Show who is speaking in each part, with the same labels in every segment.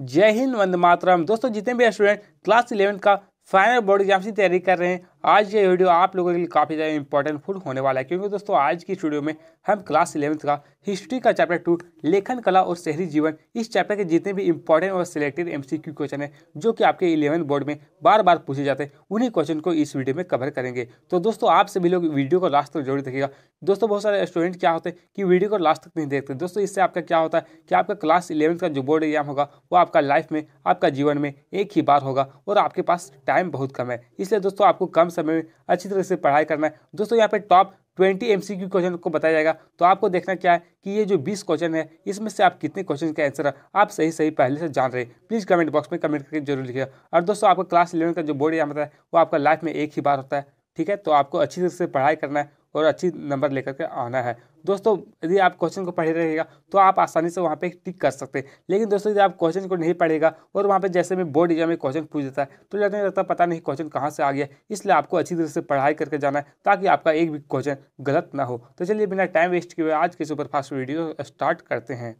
Speaker 1: जय हिंद वंद मातरम दोस्तों जितने भी स्टूडेंट क्लास इलेवन का फाइनल बोर्ड एग्जाम की तैयारी कर रहे हैं आज ये वीडियो आप लोगों के लिए काफ़ी ज़्यादा इंपॉर्टेंट फुल होने वाला है क्योंकि दोस्तों आज की स्टूडियो में हम क्लास इलेवंथ का हिस्ट्री का चैप्टर टू लेखन कला और शहरी जीवन इस चैप्टर के जितने भी इंपॉर्टेंट और सिलेक्टेड एमसीक्यू क्वेश्चन है जो कि आपके इलेवंथ बोर्ड में बार बार पूछे जाते हैं उन्हीं क्वेश्चन को इस वीडियो में कवर करेंगे तो दोस्तों आप सभी लोग वीडियो को लास्ट तक जरूर देखिएगा दोस्तों बहुत सारे स्टूडेंट क्या होते हैं कि वीडियो को लास्ट तक नहीं देखते दोस्तों इससे आपका क्या होता है कि आपका क्लास इलेवंथ का जो बोर्ड एग्जाम होगा वो आपका लाइफ में आपका जीवन में एक ही बार होगा और आपके पास टाइम बहुत कम है इसलिए दोस्तों आपको कम समय में अच्छी तरह से पढ़ाई करना है दोस्तों यहाँ पे top twenty M C question को बताया जाएगा तो आपको देखना क्या है कि ये जो बीस क्वेश्चन है इसमें से आप कितने क्वेश्चन के आंसर आप सही सही पहले से जान रहे प्लीज़ कमेंट बॉक्स में कमेंट करके जरूर लिखिए और दोस्तों आपका क्लास इलेवन का जो बोर्ड एग्जाम होता है वो आपका लाइफ में एक ही बार होता है ठीक है तो आपको अच्छी तरह से पढ़ाई करना है और अच्छी नंबर लेकर के आना है दोस्तों यदि आप क्वेश्चन को पढ़े रहेगा तो आप आसानी से वहाँ पे टिक कर सकते हैं लेकिन दोस्तों यदि आप क्वेश्चन को नहीं पढ़ेगा और वहाँ पे जैसे मैं बोर्ड एग्जाम में क्वेश्चन पूछ देता है तो लगने लगता पता नहीं क्वेश्चन कहाँ से आ गया इसलिए आपको अच्छी तरह से पढ़ाई करके जाना है ताकि आपका एक भी क्वेश्चन गलत ना हो तो चलिए बिना टाइम वेस्ट किए आज के सुपरफास्ट वीडियो स्टार्ट करते हैं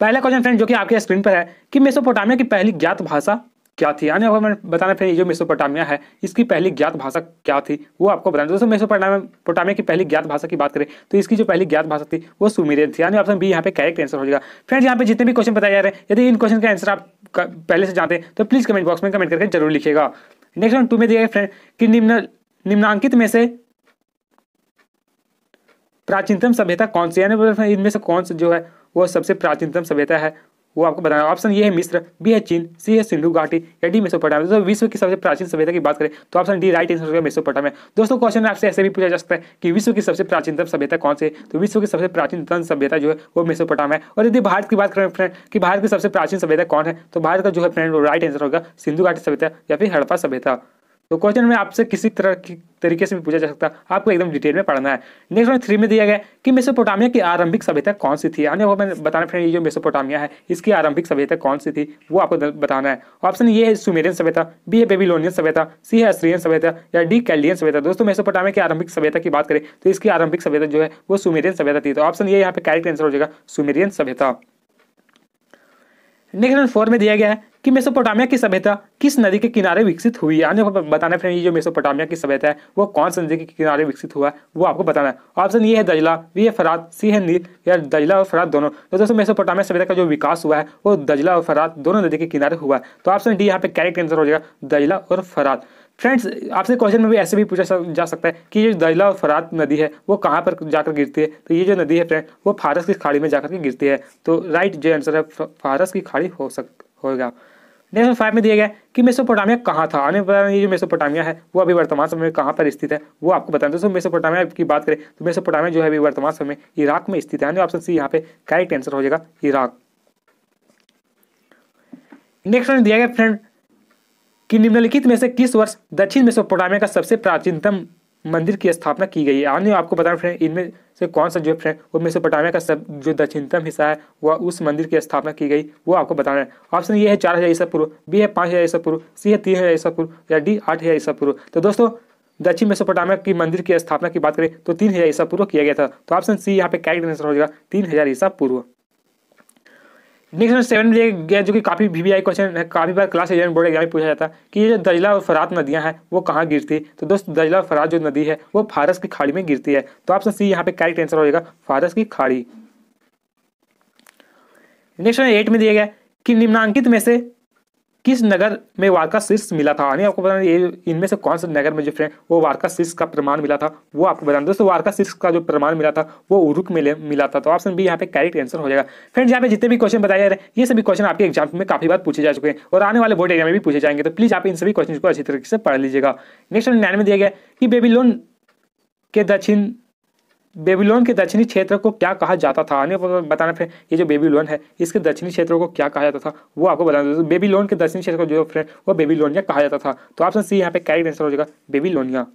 Speaker 1: पहला क्वेश्चन फ्रेंड जो कि आपके स्क्रीन पर है कि मेसोपोटामिया की पहली ज्ञात भाषा क्या थी यानी आपको मैंने बताना फिर जो मेसोपोटामिया है इसकी पहली ज्ञात भाषा क्या थी वो आपको बताना दोस्तों मेसोपोटामिया की पहली ज्ञात भाषा की बात करें तो इसकी जो पहली ज्ञात भाषा थी वो सुमेरियन थी यानी ऑप्शन बी यहाँ पे करेक्ट आंसर हो जाएगा फ्रेंड्स यहाँ पे जितने भी क्वेश्चन बताए जा रहे हैं यदि इन क्वेश्चन का आंसर आप पहले से जानते हैं तो प्लीज़ कमेंट बॉक्स में कमेंट करके जरूर लिखेगा नेक्स्ट वन टू में दिया फ्रेंड कि निम्न निम्नांकित में से प्राचीनतम सभ्यता कौन सी यानी इनमें से कौन सा जो है वो सबसे प्राचीनतम सभ्यता है वो आपको बताना ऑप्शन ये है मिस्र बी है चीन सी है सिंधु घाटी या डी मेसोपोटामिया दोस्तों विश्व की सबसे प्राचीन सभ्यता की बात करें तो ऑप्शन डी राइट आंसर होगा मेसोपोटामिया दोस्तों क्वेश्चन आपसे ऐसे भी पूछा जा सकता है कि विश्व की सबसे प्राचीनतम सभ्यता कौन से तो विश्व की सबसे प्राचीनतम सभ्यता जो है वो मेसोपोटामिया है और यदि भारत की बात करें फ्रेंड कि भारत की सबसे प्राचीन सभ्यता कौन है तो भारत का जो है फ्रेंड वो राइट आंसर होगा सिंधु घाटी सभ्यता या फिर हड़पा सभ्यता तो क्वेश्चन में आपसे किसी तरह की तरीके से भी पूछा जा सकता है आपको एकदम डिटेल में पढ़ना है नेक्स्ट वन थ्री में दिया गया कि मेसोपोटामिया की आरंभिक सभ्यता कौन सी थी यानी वो मैंने बताना फ्रेंड ये जो मेसोपोटामिया है इसकी आरंभिक सभ्यता कौन सी थी वो आपको बताना है ऑप्शन ये है सुमेरियन सभ्यता बी है बेबीलोनियन सभ्यता सी है अस्ट्रियन सभ्यता या डी कैलियन सभ्यता दोस्तों मेसोपोटामिया की आरंभिक सभ्यता की बात करें तो इसकी आरंभिक सभ्यता जो है वो सुमेरियन सभ्यता थी तो ऑप्शन ये यहाँ पे करेक्ट आंसर हो जाएगा सुमेरियन सभ्यता नेक्स्ट फोर में दिया गया है कि मेसोपोटामिया की सभ्यता किस नदी के किनारे विकसित हुई है आपने बताना फ्रेंड ये जो मेसोपोटामिया की सभ्यता है वो कौन सा नदी के किनारे विकसित हुआ है वो आपको बताना है ऑप्शन ये है दजला वी है फरात सी है नील या दजला और फरात दोनों तो दोस्तों मेसोपोटामिया सभ्यता का जो विकास हुआ है वो दजला और फरात दोनों नदी के किनारे हुआ है तो ऑप्शन डी यहाँ पे कैरेक्ट आंसर हो जाएगा दजला और फरात फ्रेंड्स आपसे क्वेश्चन में भी ऐसे भी पूछा जा सकता है कि ये दजला और फरात नदी है वो कहाँ पर जाकर गिरती है तो ये जो नदी है फ्रेंड वो फारस की खाड़ी में जाकर के गिरती है तो राइट जो आंसर है फारस की खाड़ी हो सकती होगा नेक्स्ट फाइव में दिया गया कि मेसोपोटामिया कहाँ था आने वाला ये जो मेसोपोटामिया है वो अभी वर्तमान समय में कहाँ पर स्थित है वो आपको बताएं दोस्तों मेसोपोटामिया की बात करें तो मेसोपोटामिया जो है अभी वर्तमान समय में इराक में स्थित है यानी ऑप्शन सी यहाँ पे करेक्ट आंसर हो जाएगा इराक नेक्स्ट दिया गया फ्रेंड कि निम्नलिखित में से किस वर्ष दक्षिण मेसोपोटामिया का सबसे प्राचीनतम हम्म। मंदिर की स्थापना की गई है आने आपको बता फ्रेंड इनमें से कौन सा जो है फ्रेंड वो मेसोपोटामिया का सब जो दक्षिणतम हिस्सा है वह उस मंदिर की स्थापना की गई वो आपको बताना है ऑप्शन ये है चार हज़ार ईसा पूर्व बी है पाँच हज़ार ईसा पूर्व सी है तीन हज़ार ईसा पूर्व या डी आठ हज़ार ईसा पूर्व तो दोस्तों दक्षिण मेसोपोटामिया की मंदिर की स्थापना की बात करें तो तीन हज़ार ईसा पूर्व किया गया था तो ऑप्शन सी यहाँ पे कैरेक्ट आंसर हो जाएगा तीन हज़ार ईसा पूर्व नेक्स्ट में सेवन दिया गया जो कि काफ़ी वी वी आई क्वेश्चन है काफ़ी बार क्लास एलेवन बोर्ड एग्जाम में पूछा जाता है कि ये जो दजला और फरात नदियाँ हैं वो कहाँ गिरती है तो दोस्त दजला और फरात जो नदी है वो फारस की खाड़ी में गिरती है तो आपसे सी यहाँ पे करेक्ट आंसर होगा फारस की खाड़ी नेक्स्ट एट में दिया गया कि निम्नांकित में से किस नगर में वारका शीर्ष मिला था यानी आपको बताना इनमें से कौन से नगर में जो फ्रेंड वो वारका शीर्ष का प्रमाण मिला था वो आपको बताना दोस्तों वारका शीर्ष का जो प्रमाण मिला था वो उरुक में मिला था तो ऑप्शन बी यहाँ पे करेक्ट आंसर हो जाएगा फ्रेंड यहाँ पे जितने भी क्वेश्चन बताए जा रहे हैं ये सभी क्वेश्चन आपके एग्जाम में काफी बार पूछे जा चुके हैं और आने वाले बोर्ड एग्जाम में भी पूछे जाएंगे तो प्लीज आप इन सभी क्वेश्चन को अच्छी तरीके से पढ़ लीजिएगा नेक्स्ट नाइन में दिया गया कि बेबीलोन के दक्षिण बेबीलोन के दक्षिणी क्षेत्र को क्या कहा जाता था आने बताना फिर ये जो बेबीलोन है इसके दक्षिणी क्षेत्र को क्या कहा जाता था वो आपको बताना दोस्तों बेबीलोन के दक्षिणी क्षेत्र को जो फ्रेंड वो बेबीलोनिया कहा जाता था तो ऑप्शन सी यहाँ पे कैरेक्ट आंसर हो जाएगा बेबीलोनिया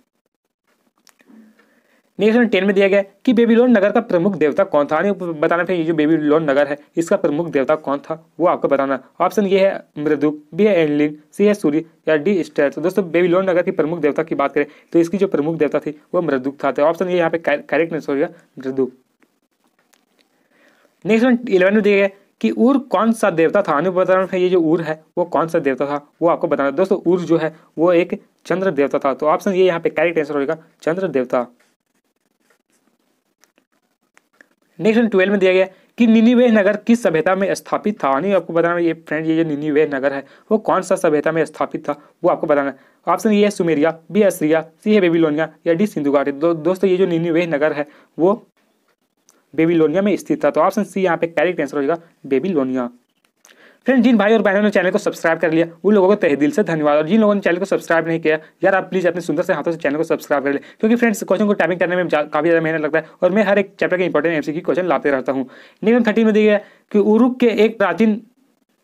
Speaker 1: नेक्स्ट टेन में दिया गया कि बेबीलोन नगर का प्रमुख देवता कौन था बताना फिर ये जो बेबीलोन नगर है इसका प्रमुख देवता कौन था वो आपको बताना ऑप्शन ये है मृदु बी है एनलिन सी है सूर्य या डी स्टेर तो दोस्तों बेबीलोन नगर की प्रमुख देवता की बात करें तो इसकी जो प्रमुख देवता थी वो मृदुक था तो ऑप्शन ये यहाँ पे करेक्ट आंसर होगा मृदुक नेक्स्ट इलेवन में दिया गया कि उर कौन सा देवता था हमें बता रहा ये जो उर है वो कौन सा देवता था वो आपको बताना दोस्तों उर जो है वो एक चंद्र देवता था तो ऑप्शन ये यहाँ पे करेक्ट आंसर होगा चंद्र देवता नेक्स्ट ट्वेल्व में दिया गया कि निनीवेह नगर किस सभ्यता में स्थापित था यानी आपको बताना ये फ्रेंड ये जो निनीवेह नगर है वो कौन सा सभ्यता में स्थापित था वो आपको बताना ऑप्शन ये है सुमेरिया बी असरिया सी है बेबीलोनिया या डी घाटी दो, दोस्तों ये जो निनीवेह नगर है वो बेबीलोनिया में स्थित था तो ऑप्शन सी यहाँ पे करेक्ट आंसर होगा बेबीलोनिया फ्रेंड जिन भाई और बहनों ने चैनल को सब्सक्राइब कर लिया उन लोगों को तहे दिल से धन्यवाद और जिन लोगों ने चैनल को सब्सक्राइब नहीं किया यार आप प्लीज़ अपने सुंदर से हाथों से चैनल को सब्सक्राइब कर ले क्योंकि फ्रेंड्स क्वेश्चन को टाइपिंग करने में काफ़ी ज़्यादा मेहनत लगता है और मैं हर एक चैप्टर के इंपॉर्टेंट एमसी की क्वेश्चन लाते रहता हूँ नियम थर्टीन में दिया कि उरुक के एक प्राचीन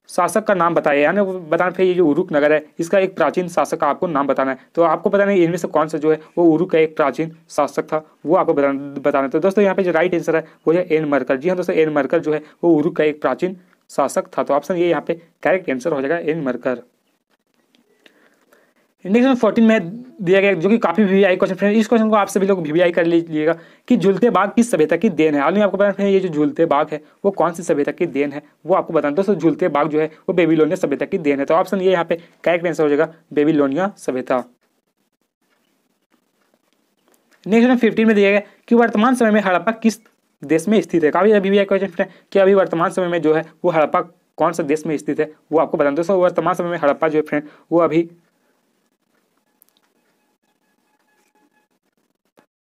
Speaker 1: शासक का नाम बताया यानी बताना फिर ये जो उरुक नगर है इसका एक प्राचीन शासक का आपको नाम बताना है तो आपको बताना है इनमें से कौन सा जो है वो उरुक का एक प्राचीन शासक था वो आपको बताना बताना है तो दोस्तों यहाँ पे जो राइट आंसर है वो है एन मरकर जी हाँ दोस्तों एन मरकर जो है वो उरुक का एक प्राचीन शासक था तो ऑप्शन ये यहाँ पे करेक्ट आंसर हो जाएगा एन मरकर इंडेक्स नंबर फोर्टीन में दिया गया जो कि काफी वी आई क्वेश्चन फ्रेंड इस क्वेश्चन को आप सभी लोग वी आई कर लीजिएगा कि झूलते बाघ किस सभ्यता की देन है आपको पता फ्रेंड ये जो झूलते बाघ है वो कौन सी सभ्यता की देन है वो आपको बताना दोस्तों झूलते बाघ जो है वो बेबीलोनिया सभ्यता की देन है तो ऑप्शन ये यहाँ पे करेक्ट आंसर हो जाएगा बेबीलोनिया सभ्यता नेक्स्ट नंबर फिफ्टीन में दिया गया कि वर्तमान समय में हड़प्पा किस देश में स्थित है काफ़ी अभी भी क्वेश्चन है कि अभी वर्तमान समय में जो है वो हड़प्पा कौन सा देश में स्थित है वो आपको बता दोस्तों वर्तमान समय में हड़प्पा जो है फ्रेंड वो अभी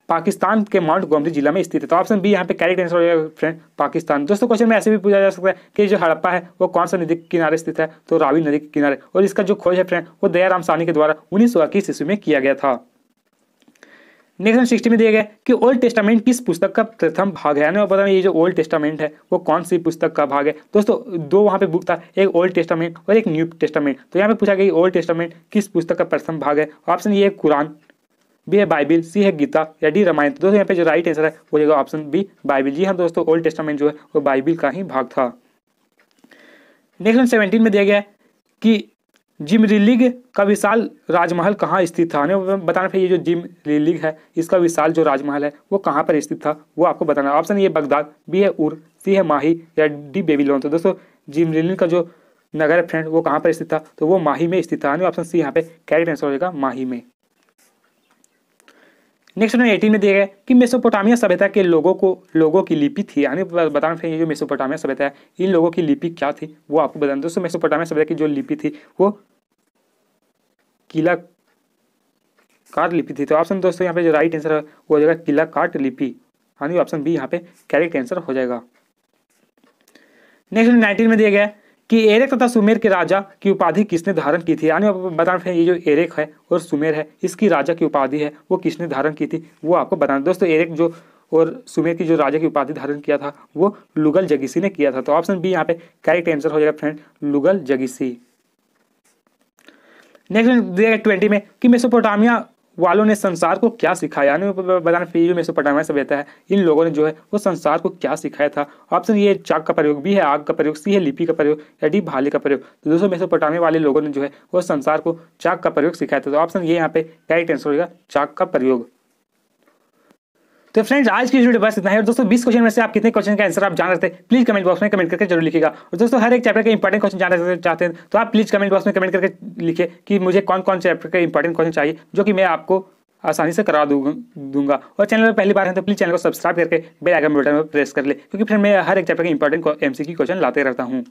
Speaker 1: पाकिस्तान के माउंट गोमरी जिला में स्थित है तो ऑप्शन बी यहाँ पे कैरेक्ट आंसर हो जाएगा फ्रेंड पाकिस्तान दोस्तों क्वेश्चन में ऐसे भी पूछा जा सकता है कि जो हड़प्पा है वो कौन सा नदी के किनारे स्थित है तो रावी नदी के किनारे और इसका जो खोज है फ्रेंड वो दयाराम सानी के द्वारा उन्नीस सौ इक्कीस ईस्वी में किया गया था नेक्स्ट सिक्सटी में दिया गया कि ओल्ड टेस्टामेंट किस पुस्तक का प्रथम भाग है यानी पता ये जो ओल्ड टेस्टामेंट है वो कौन सी पुस्तक का भाग है दोस्तों दो वहाँ पे बुक था एक ओल्ड टेस्टामेंट और एक न्यू टेस्टामेंट तो यहाँ पे पूछा गया कि ओल्ड टेस्टामेंट किस पुस्तक का प्रथम भाग है ऑप्शन ये है कुरान बी है बाइबिल सी है गीता या डी रामायण तो दोस्तों यहाँ पे जो राइट आंसर है वो होगा ऑप्शन बी बाइबिल जी हाँ दोस्तों ओल्ड टेस्टामेंट जो है वो बाइबिल का ही भाग था नेक्स्ट सेवेंटीन में दिया गया कि जिम रिलिग का विशाल राजमहल कहाँ स्थित था हमें बताना फिर ये जो जिम रिलिग है इसका विशाल जो राजमहल है वो कहाँ पर स्थित था वो आपको बताना ऑप्शन ये बगदाद बी है उर सी है माही या डी बेबीलोन तो दोस्तों जिम रिलिंग का जो नगर है फ्रेंड वो कहाँ पर स्थित था तो वो माही में स्थित था ऑप्शन सी यहाँ पे कैरेट आंसर हो जाएगा माही में नेक्स्ट में एटीन में दिया गया कि मेसोपोटामिया सभ्यता के लोगों को लोगों की लिपि थी यानी बताना चाहिए जो मेसोपोटामिया सभ्यता है इन लोगों की लिपि क्या थी वो आपको बताना दोस्तों मेसोपोटामिया सभ्यता की जो लिपि थी वो किला काट लिपि थी तो ऑप्शन दोस्तों यहाँ पे जो राइट आंसर है वो हो जाएगा किला काट लिपि यानी ऑप्शन बी यहाँ पे कैरेक्ट आंसर हो जाएगा नेक्स्ट नाइनटीन में दिया गया कि एरेक तथा सुमेर के राजा की उपाधि किसने धारण की थी यानी आपको बताना फिर ये जो एरेक है और सुमेर है इसकी राजा की उपाधि है वो किसने धारण की थी वो आपको बताना दोस्तों एरेक जो और सुमेर की जो राजा की उपाधि धारण किया था वो लुगल जगीसी ने किया था तो ऑप्शन बी यहाँ पे करेक्ट आंसर हो जाएगा फ्रेंड लुगल जगीसी नेक्स्ट ट्वेंटी में कि मेसोपोटामिया वालों ने संसार को क्या सिखाया बताने बताना फिर में से सभ्यता है इन लोगों ने जो है वो संसार को क्या सिखाया था ऑप्शन ये चाक का प्रयोग भी है आग का प्रयोग सी है लिपि का प्रयोग या डी भाले का प्रयोग तो दोस्तों पटाने वाले लोगों ने जो है वो संसार को चाक का प्रयोग सिखाया था तो ऑप्शन ये यहाँ पे क्या आंसर होगा चाक का प्रयोग तो फ्रेंड्स आज की वीडियो बस इतना है और दोस्तों बीस क्वेश्चन में से आप कितने क्वेश्चन का आंसर आप जान रहे हैं प्लीज कमेंट बॉक्स में कमेंट करके जरूर लिखेगा और दोस्तों हर एक चैप्टर का इंपॉर्टेंट क्वेश्चन रहे चाहते हैं तो आप प्लीज कमेंट बॉक्स में कमेंट करके लिखे कि मुझे कौन कौन चैप्टर का इंपॉर्टेंट क्वेश्चन चाहिए जो कि मैं आपको आसानी से करा दूंगा और चैनल पर पहली बार है तो प्लीज चैनल को सब्सक्राइब करके बेल आइकन बटन पर प्रेस कर ले क्योंकि फिर मैं हर एक चैप्टर का इंपॉर्टेंट एमसीक्यू क्वेश्चन लाते रहता हूँ